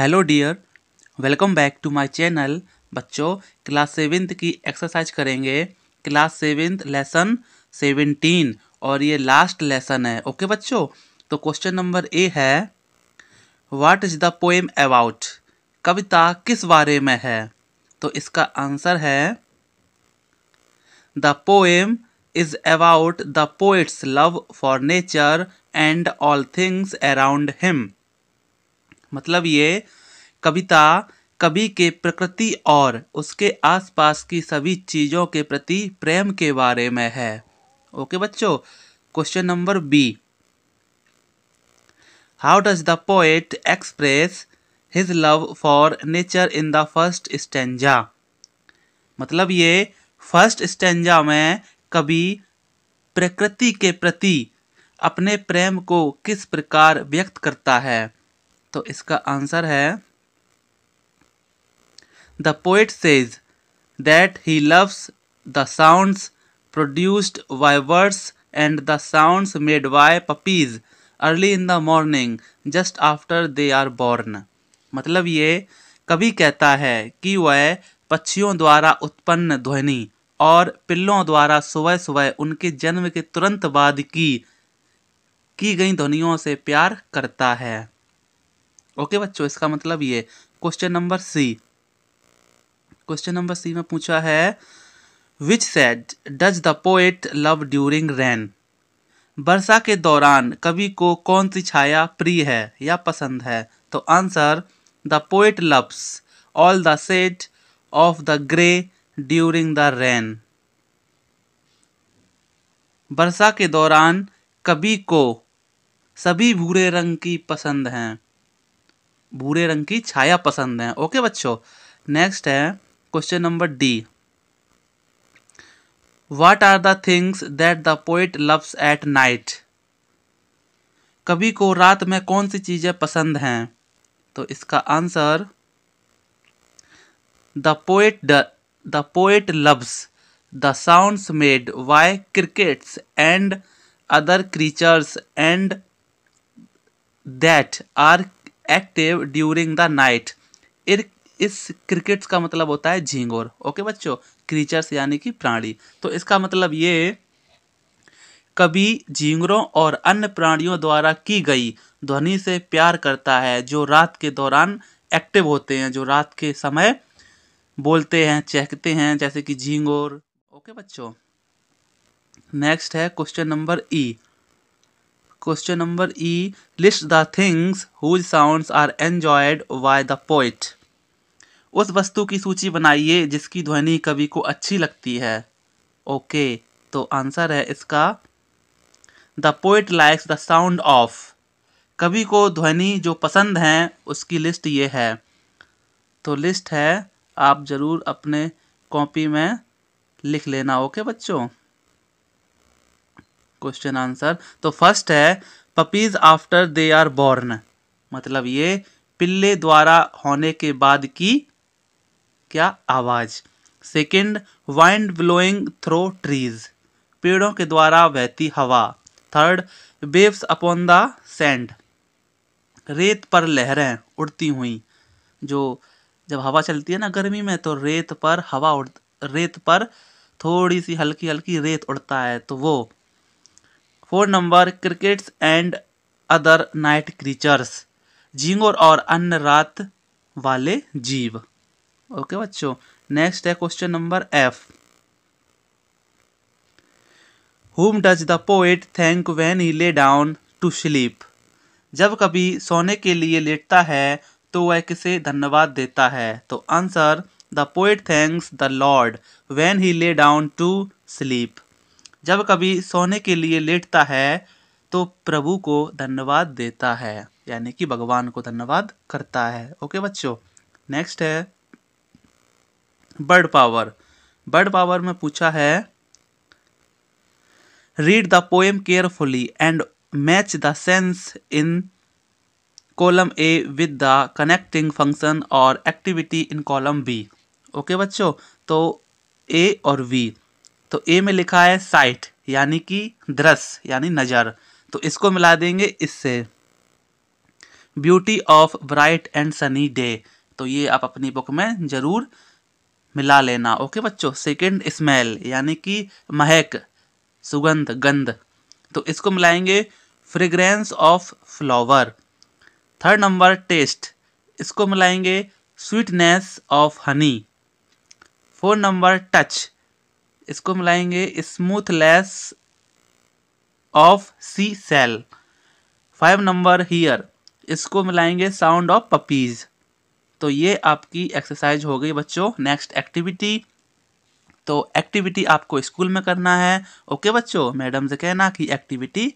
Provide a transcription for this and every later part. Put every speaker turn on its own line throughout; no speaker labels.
hello dear welcome back to my channel बच्चों class seventh की exercise करेंगे class seventh lesson seventeen और ये लास्ट लेसन है ओके बच्चों तो क्वेश्चन नंबर ए है what is the poem about कविता किस बारे में है तो इसका आंसर है the poem is about the poet's love for nature and all things around him मतलब ये कविता कवि के प्रकृति और उसके आसपास की सभी चीज़ों के प्रति प्रेम के बारे में है ओके बच्चों question number B how does the poet express his love for nature in the first stanza मतलब ये फर्स्ट स्टेंजा में कवि प्रकृति के प्रति अपने प्रेम को किस प्रकार व्यक्त करता है तो इसका आंसर है the poet says that he loves the sounds produced by birds and the sounds made by puppies early in the morning just after they are born मतलब ये कभी कहता है कि वह पक्षियों द्वारा उत्पन्न ध्वनि और पिल्लों द्वारा सुबह सुबह उनके जन्म के तुरंत बाद की की गई ध्वनियों से प्यार करता है ओके बच्चों इसका मतलब ये question number C question number C में पूछा है which set does the poet love during rain वर्षा के दौरान कवि को कौन सी छाया प्रिय है या पसंद है तो answer the poet loves all the set of the grey during the rain वर्षा के दौरान कभी को सभी भूरे रंग की पसंद हैं भूरे रंग की छाया पसंद है ओके बच्चों नेक्स्ट है question number D what are the things that the poet loves at night कभी को रात में कौन सी चीज़ें पसंद हैं तो इसका answer the poet the poet loves the sounds made by crickets and other creatures and that are active during the night इस क्रिकेट्स का मतलब होता है झींगोर ओके बच्चों क्रीचर्स यानी कि प्राणी तो इसका मतलब ये कभी झींगरों और अन्य प्राणियों द्वारा की गई ध्वनि से प्यार करता है जो रात के दौरान एक्टिव होते हैं जो रात के समय बोलते हैं चहकते हैं जैसे कि झींगोर ओके बच्चों नेक्स्ट है question number E question number E list the things whose sounds are enjoyed by the poet उस वस्तु की सूची बनाइए जिसकी ध्वनि कवि को अच्छी लगती है ओके तो आंसर है इसका the poet likes the sound of कवि को ध्वनि जो पसंद हैं उसकी लिस्ट ये है तो लिस्ट है आप ज़रूर अपने कॉपी में लिख लेना ओके बच्चों क्वेश्चन आंसर तो फर्स्ट है puppies after they are born मतलब ये पिल्ले द्वारा होने के बाद की क्या आवाज़ second wind blowing through trees पेड़ों के द्वारा बहती हवा third waves upon the sand रेत पर लहरें उड़ती हुई जो जब हवा चलती है ना गर्मी में तो रेत पर हवा उड़ रेत पर थोड़ी सी हल्की हल्की रेत उड़ता है तो वो four number crickets and other night creatures झींगुर और अन्य रात वाले जीव ओके बच्चों नेक्स्ट है question number F whom does the poet thank when he lay down to sleep जब कभी सोने के लिए लेटता है तो वह किसे धन्यवाद देता है तो answer the poet thanks the lord when he lay down to sleep जब कभी सोने के लिए लेटता है तो प्रभु को धन्यवाद देता है यानी कि भगवान को धन्यवाद करता है ओके बच्चों नेक्स्ट है बर्ड पावर बर्ड पावर में पूछा है read the poem carefully and match the sense in column A with the connecting function और activity in column B okay बच्चों तो ए और वी तो ए में लिखा है साइट यानी कि दृश्य यानी नज़र तो इसको मिला देंगे इससे beauty of bright and sunny day तो ये आप अपनी बुक में ज़रूर मिला लेना ओके बच्चों सेकंड स्मेल यानी कि महक सुगंध गंध तो इसको मिलाएंगे fragrance of flower third number taste इसको मिलाएंगे sweetness of honey four number touch इसको मिलाएंगे smoothless of sea shell five number hear इसको मिलाएंगे साउंड ऑफ पपीज़ तो ये आपकी एक्सरसाइज हो गई बच्चों नेक्स्ट एक्टिविटी तो एक्टिविटी आपको स्कूल में करना है ओके बच्चों मैडम से कहना कि एक्टिविटी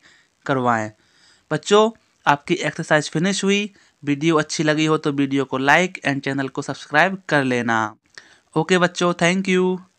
करवाएं बच्चों आपकी एक्सरसाइज फिनिश हुई वीडियो अच्छी लगी हो तो वीडियो को लाइक एंड चैनल को सब्सक्राइब कर लेना ओके बच्चों थैंक यू